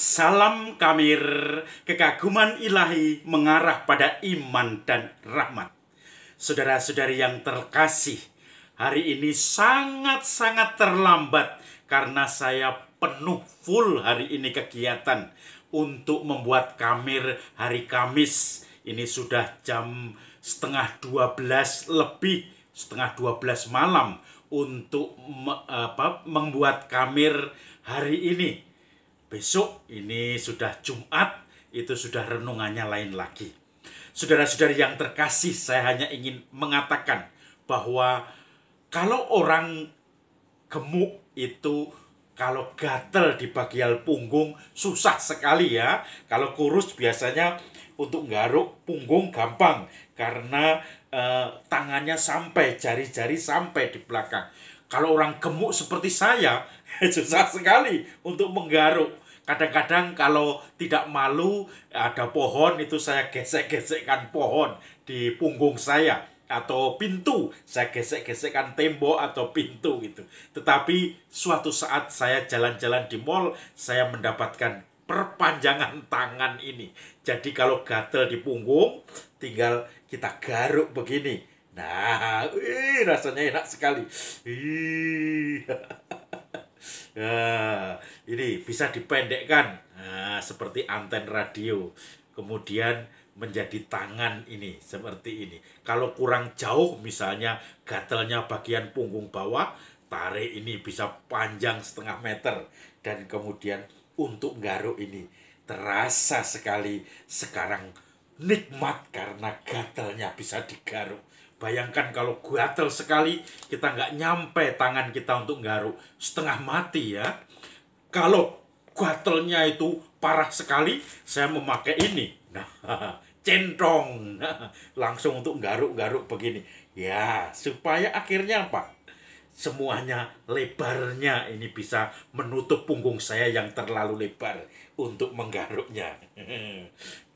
Salam kamir, kekaguman ilahi mengarah pada iman dan rahmat. Saudara-saudari yang terkasih, hari ini sangat-sangat terlambat karena saya penuh full hari ini kegiatan untuk membuat kamir hari Kamis. Ini sudah jam setengah 12 lebih, setengah 12 malam untuk me, apa, membuat kamir hari ini besok ini sudah Jumat, itu sudah renungannya lain lagi. saudara saudara yang terkasih, saya hanya ingin mengatakan bahwa kalau orang gemuk itu kalau gatel di bagian punggung susah sekali ya. Kalau kurus biasanya untuk garuk punggung gampang karena eh, tangannya sampai jari-jari sampai di belakang. Kalau orang gemuk seperti saya, susah sekali untuk menggaruk. Kadang-kadang kalau tidak malu, ada pohon itu saya gesek-gesekkan pohon di punggung saya. Atau pintu, saya gesek-gesekkan tembok atau pintu gitu. Tetapi suatu saat saya jalan-jalan di mall, saya mendapatkan perpanjangan tangan ini. Jadi kalau gatel di punggung, tinggal kita garuk begini Nah, wih, rasanya enak sekali. Wih. Nah, ini bisa dipendekkan nah, seperti anten radio. Kemudian menjadi tangan ini seperti ini. Kalau kurang jauh misalnya gatelnya bagian punggung bawah, tarik ini bisa panjang setengah meter dan kemudian untuk garuk ini terasa sekali sekarang nikmat karena gatelnya bisa digaruk. Bayangkan kalau gatel sekali, kita nggak nyampe tangan kita untuk garuk. Setengah mati ya. Kalau gatelnya itu parah sekali, saya memakai ini. Nah, centong. Nah, langsung untuk garuk-garuk begini. Ya, supaya akhirnya apa? Semuanya lebarnya ini bisa menutup punggung saya yang terlalu lebar untuk menggaruknya.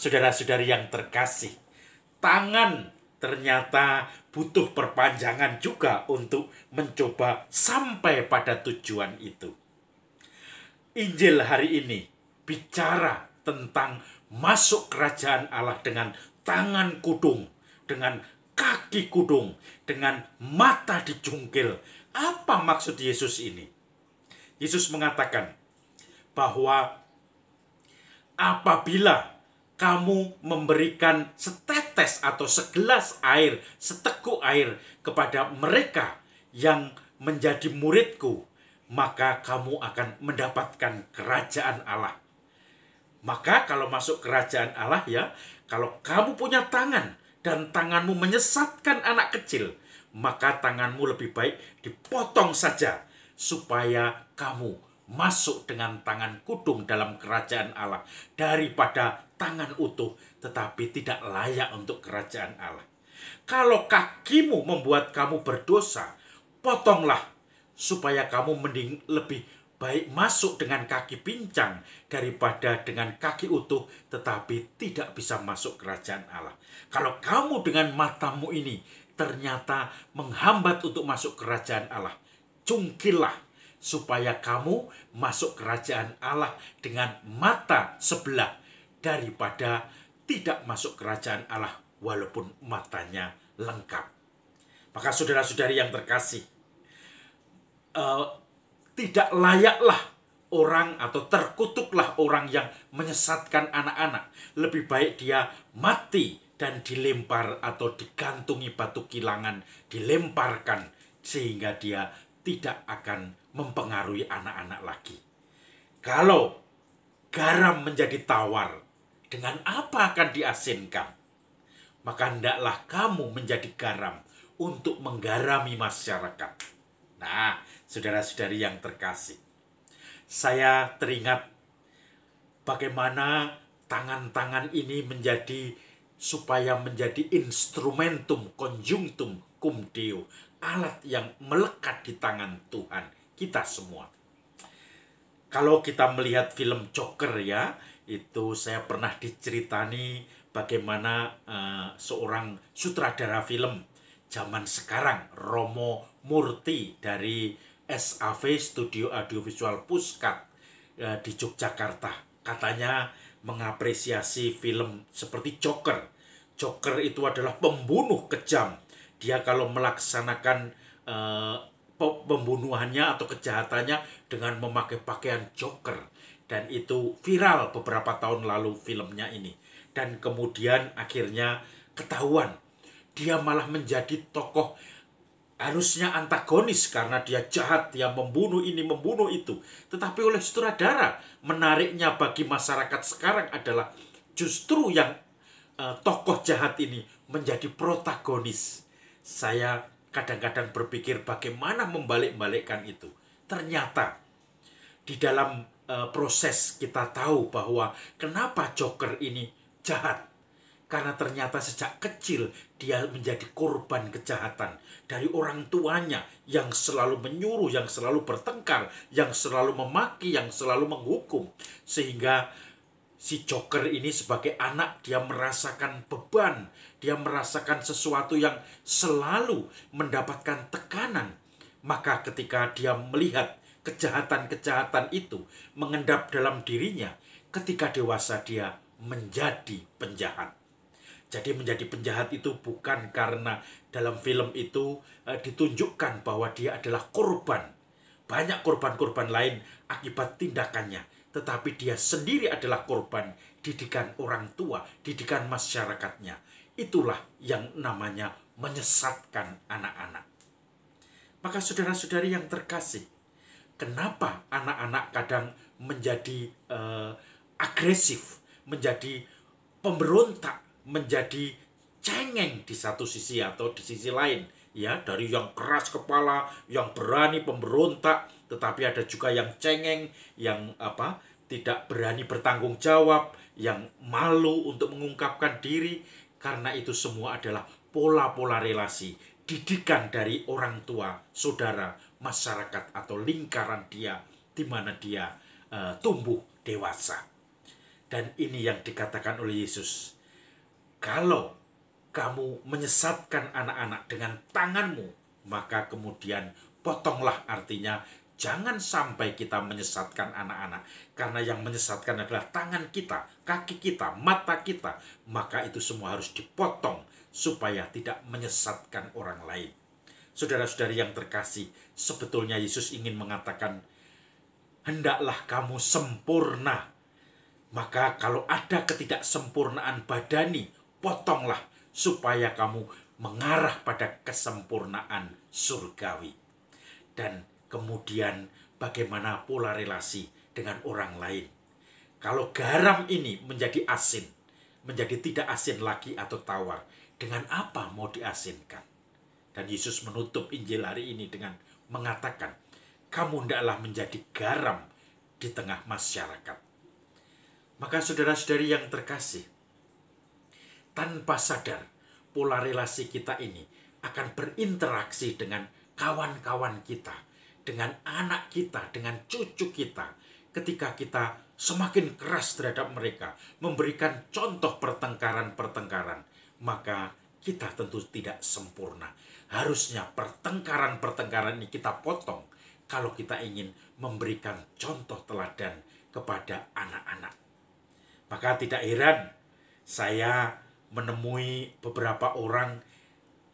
saudara-saudari yang terkasih, tangan ternyata butuh perpanjangan juga untuk mencoba sampai pada tujuan itu. Injil hari ini bicara tentang masuk kerajaan Allah dengan tangan kudung, dengan kaki kudung, dengan mata dijungkil. Apa maksud Yesus ini? Yesus mengatakan bahwa apabila kamu memberikan setetes atau segelas air, seteguk air kepada mereka yang menjadi muridku, maka kamu akan mendapatkan kerajaan Allah. Maka kalau masuk kerajaan Allah ya, kalau kamu punya tangan dan tanganmu menyesatkan anak kecil, maka tanganmu lebih baik dipotong saja supaya kamu masuk dengan tangan kudung dalam kerajaan Allah daripada tangan utuh tetapi tidak layak untuk kerajaan Allah. Kalau kakimu membuat kamu berdosa, potonglah supaya kamu mending lebih baik masuk dengan kaki pincang daripada dengan kaki utuh tetapi tidak bisa masuk kerajaan Allah. Kalau kamu dengan matamu ini ternyata menghambat untuk masuk kerajaan Allah, cungkilah supaya kamu masuk kerajaan Allah dengan mata sebelah daripada tidak masuk kerajaan Allah walaupun matanya lengkap. Maka saudara-saudari yang terkasih, uh, tidak layaklah orang atau terkutuklah orang yang menyesatkan anak-anak. Lebih baik dia mati dan dilempar atau digantungi batu kilangan, dilemparkan sehingga dia tidak akan mempengaruhi anak-anak lagi. Kalau garam menjadi tawar, dengan apa akan diasinkan? Maka hendaklah kamu menjadi garam untuk menggarami masyarakat. Nah, saudara-saudari yang terkasih, saya teringat bagaimana tangan-tangan ini menjadi supaya menjadi instrumentum conjunctum cum deo alat yang melekat di tangan Tuhan kita semua. Kalau kita melihat film Joker ya, itu saya pernah diceritani bagaimana uh, seorang sutradara film zaman sekarang Romo Murti dari SAV Studio Audiovisual Puskat uh, di Yogyakarta. Katanya mengapresiasi film seperti Joker. Joker itu adalah pembunuh kejam dia kalau melaksanakan uh, pembunuhannya atau kejahatannya dengan memakai pakaian Joker dan itu viral beberapa tahun lalu filmnya ini dan kemudian akhirnya ketahuan dia malah menjadi tokoh harusnya antagonis karena dia jahat, dia membunuh ini, membunuh itu. Tetapi oleh sutradara, menariknya bagi masyarakat sekarang adalah justru yang uh, tokoh jahat ini menjadi protagonis saya kadang-kadang berpikir bagaimana membalik-balikkan itu. Ternyata di dalam e, proses kita tahu bahwa kenapa Joker ini jahat. Karena ternyata sejak kecil dia menjadi korban kejahatan dari orang tuanya yang selalu menyuruh, yang selalu bertengkar, yang selalu memaki, yang selalu menghukum. Sehingga si Joker ini sebagai anak dia merasakan beban, dia merasakan sesuatu yang selalu mendapatkan tekanan. Maka ketika dia melihat kejahatan-kejahatan itu mengendap dalam dirinya, ketika dewasa dia menjadi penjahat. Jadi menjadi penjahat itu bukan karena dalam film itu e, ditunjukkan bahwa dia adalah korban. Banyak korban-korban lain akibat tindakannya tetapi dia sendiri adalah korban didikan orang tua, didikan masyarakatnya. Itulah yang namanya menyesatkan anak-anak. Maka saudara-saudari yang terkasih, kenapa anak-anak kadang menjadi uh, agresif, menjadi pemberontak, menjadi cengeng di satu sisi atau di sisi lain, ya dari yang keras kepala, yang berani pemberontak, tetapi ada juga yang cengeng, yang apa? tidak berani bertanggung jawab, yang malu untuk mengungkapkan diri karena itu semua adalah pola-pola relasi didikan dari orang tua, saudara, masyarakat atau lingkaran dia di mana dia e, tumbuh dewasa. Dan ini yang dikatakan oleh Yesus. Kalau kamu menyesatkan anak-anak dengan tanganmu, maka kemudian potonglah artinya Jangan sampai kita menyesatkan anak-anak, karena yang menyesatkan adalah tangan kita, kaki kita, mata kita. Maka itu semua harus dipotong supaya tidak menyesatkan orang lain. Saudara-saudari yang terkasih, sebetulnya Yesus ingin mengatakan, "Hendaklah kamu sempurna." Maka, kalau ada ketidaksempurnaan badani, potonglah supaya kamu mengarah pada kesempurnaan surgawi. Dan kemudian bagaimana pola relasi dengan orang lain. Kalau garam ini menjadi asin, menjadi tidak asin lagi atau tawar, dengan apa mau diasinkan? Dan Yesus menutup Injil hari ini dengan mengatakan, kamu hendaklah menjadi garam di tengah masyarakat. Maka saudara-saudari yang terkasih, tanpa sadar pola relasi kita ini akan berinteraksi dengan kawan-kawan kita, dengan anak kita, dengan cucu kita, ketika kita semakin keras terhadap mereka, memberikan contoh pertengkaran-pertengkaran, maka kita tentu tidak sempurna. Harusnya pertengkaran-pertengkaran ini kita potong kalau kita ingin memberikan contoh teladan kepada anak-anak. Maka tidak heran saya menemui beberapa orang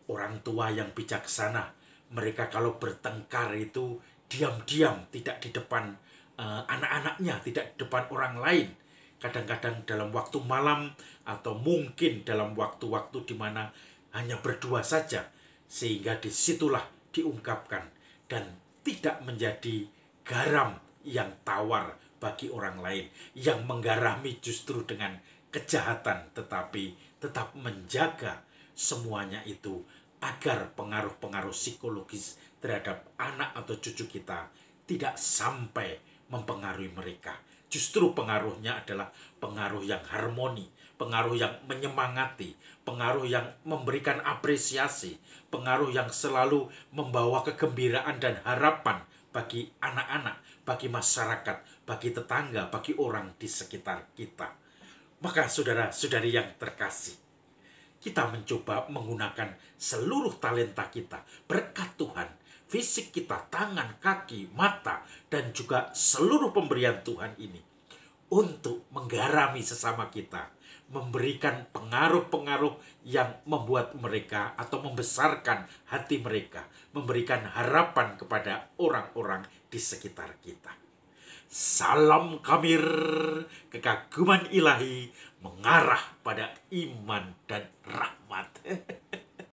orang tua yang bijaksana mereka kalau bertengkar itu diam-diam tidak di depan uh, anak-anaknya, tidak di depan orang lain. Kadang-kadang dalam waktu malam atau mungkin dalam waktu-waktu di mana hanya berdua saja sehingga disitulah diungkapkan dan tidak menjadi garam yang tawar bagi orang lain yang menggarami justru dengan kejahatan tetapi tetap menjaga semuanya itu agar pengaruh-pengaruh psikologis terhadap anak atau cucu kita tidak sampai mempengaruhi mereka. Justru pengaruhnya adalah pengaruh yang harmoni, pengaruh yang menyemangati, pengaruh yang memberikan apresiasi, pengaruh yang selalu membawa kegembiraan dan harapan bagi anak-anak, bagi masyarakat, bagi tetangga, bagi orang di sekitar kita. Maka saudara-saudari yang terkasih, kita mencoba menggunakan seluruh talenta kita, berkat Tuhan, fisik kita, tangan, kaki, mata, dan juga seluruh pemberian Tuhan ini untuk menggarami sesama kita, memberikan pengaruh-pengaruh yang membuat mereka atau membesarkan hati mereka, memberikan harapan kepada orang-orang di sekitar kita. Salam kamir, kekaguman ilahi mengarah pada iman dan rahmat.